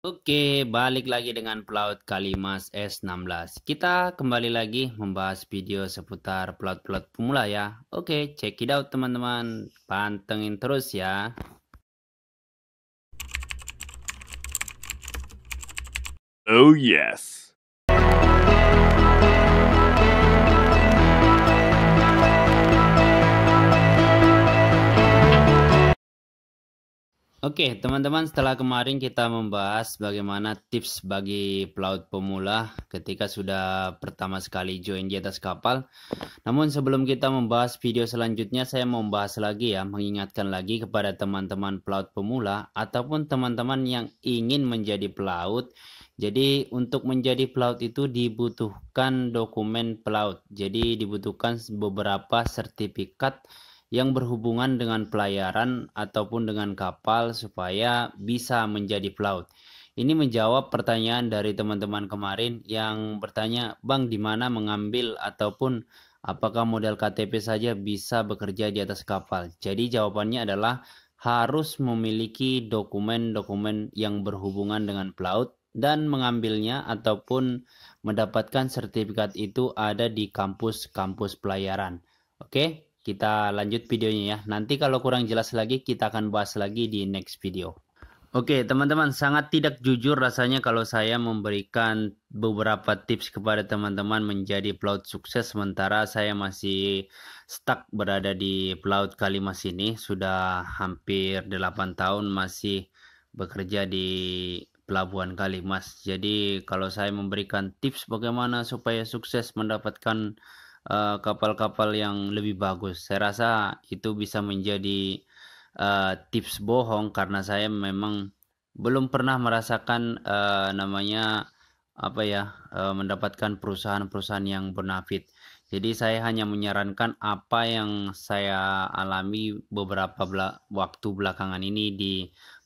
Oke, balik lagi dengan pelaut Kalimas S16. Kita kembali lagi membahas video seputar pelaut-pelaut pemula ya. Oke, check it out teman-teman. Pantengin terus ya. Oh yes. Oke, teman-teman, setelah kemarin kita membahas bagaimana tips bagi pelaut pemula ketika sudah pertama sekali join di atas kapal. Namun sebelum kita membahas video selanjutnya, saya mau membahas lagi ya, mengingatkan lagi kepada teman-teman pelaut pemula ataupun teman-teman yang ingin menjadi pelaut. Jadi untuk menjadi pelaut itu dibutuhkan dokumen pelaut. Jadi dibutuhkan beberapa sertifikat yang berhubungan dengan pelayaran ataupun dengan kapal supaya bisa menjadi pelaut. Ini menjawab pertanyaan dari teman-teman kemarin yang bertanya, "Bang, di mana mengambil ataupun apakah model KTP saja bisa bekerja di atas kapal?" Jadi jawabannya adalah harus memiliki dokumen-dokumen yang berhubungan dengan pelaut dan mengambilnya ataupun mendapatkan sertifikat itu ada di kampus-kampus pelayaran. Oke. Okay? kita lanjut videonya ya. Nanti kalau kurang jelas lagi kita akan bahas lagi di next video. Oke teman-teman sangat tidak jujur rasanya kalau saya memberikan beberapa tips kepada teman-teman menjadi pelaut sukses sementara saya masih stuck berada di pelaut Kalimas ini sudah hampir 8 tahun masih bekerja di pelabuhan Kalimas. Jadi kalau saya memberikan tips bagaimana supaya sukses mendapatkan Eh, kapal-kapal uh, yang lebih bagus. Saya rasa itu bisa menjadi uh, tips bohong karena saya memang belum pernah merasakan uh, namanya apa ya uh, mendapatkan perusahaan-perusahaan yang bernafit. Jadi saya hanya menyarankan apa yang saya alami beberapa bela waktu belakangan ini di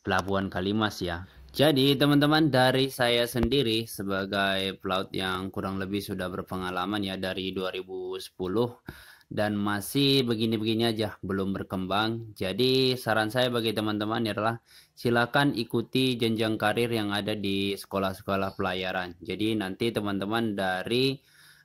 Pelabuhan Kalimas ya. Jadi teman-teman dari saya sendiri sebagai pelaut yang kurang lebih sudah berpengalaman ya dari 2010 dan masih begini-begini aja belum berkembang. Jadi saran saya bagi teman-teman adalah silakan ikuti jenjang karir yang ada di sekolah-sekolah pelayaran. Jadi nanti teman-teman dari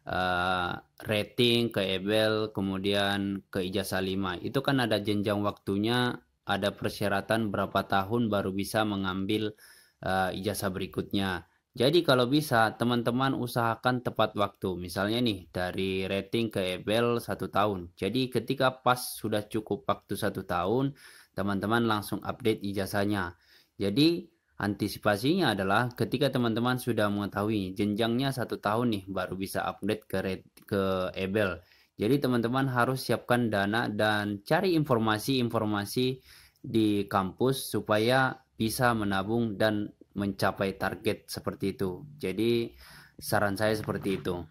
uh, rating ke Ebel kemudian ke ijazah 5 itu kan ada jenjang waktunya ada persyaratan berapa tahun baru bisa mengambil uh, ijazah berikutnya. Jadi kalau bisa teman-teman usahakan tepat waktu. Misalnya nih dari rating ke EBEL satu tahun. Jadi ketika pas sudah cukup waktu satu tahun, teman-teman langsung update ijazahnya. Jadi antisipasinya adalah ketika teman-teman sudah mengetahui jenjangnya satu tahun nih baru bisa update ke ke EBEL. Jadi teman-teman harus siapkan dana dan cari informasi-informasi di kampus supaya bisa menabung dan mencapai target seperti itu. Jadi saran saya seperti itu.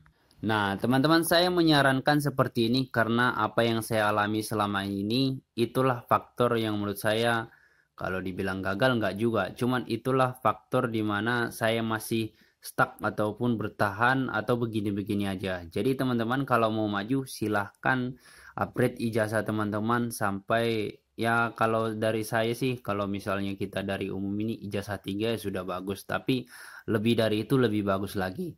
Nah, teman-teman saya menyarankan seperti ini karena apa yang saya alami selama ini itulah faktor yang menurut saya kalau dibilang gagal nggak juga, cuman itulah faktor di mana saya masih stuck ataupun bertahan atau begini-begini aja. Jadi teman-teman kalau mau maju silahkan upgrade ijazah teman-teman sampai ya kalau dari saya sih kalau misalnya kita dari umum ini ijazah tiga ya sudah bagus tapi lebih dari itu lebih bagus lagi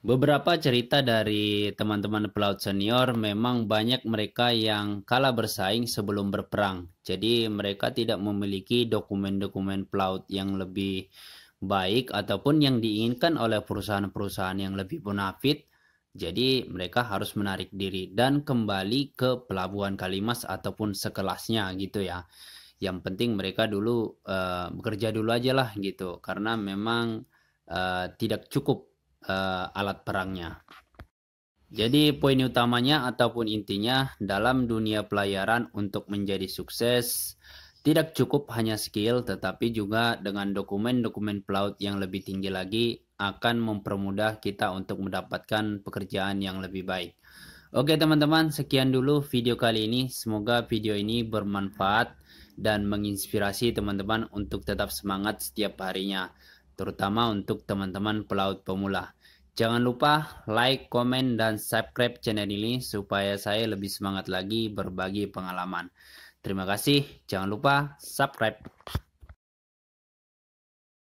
beberapa cerita dari teman-teman pelaut senior memang banyak mereka yang kalah bersaing sebelum berperang jadi mereka tidak memiliki dokumen-dokumen pelaut yang lebih baik ataupun yang diinginkan oleh perusahaan-perusahaan yang lebih bonafit jadi mereka harus menarik diri dan kembali ke pelabuhan Kalimas ataupun sekelasnya gitu ya. Yang penting mereka dulu uh, bekerja dulu aja lah gitu karena memang uh, tidak cukup uh, alat perangnya. Jadi poin utamanya ataupun intinya dalam dunia pelayaran untuk menjadi sukses tidak cukup hanya skill tetapi juga dengan dokumen-dokumen pelaut yang lebih tinggi lagi akan mempermudah kita untuk mendapatkan pekerjaan yang lebih baik. Oke teman-teman, sekian dulu video kali ini. Semoga video ini bermanfaat dan menginspirasi teman-teman untuk tetap semangat setiap harinya, terutama untuk teman-teman pelaut pemula. Jangan lupa like, komen, dan subscribe channel ini supaya saya lebih semangat lagi berbagi pengalaman. Terima kasih, jangan lupa subscribe.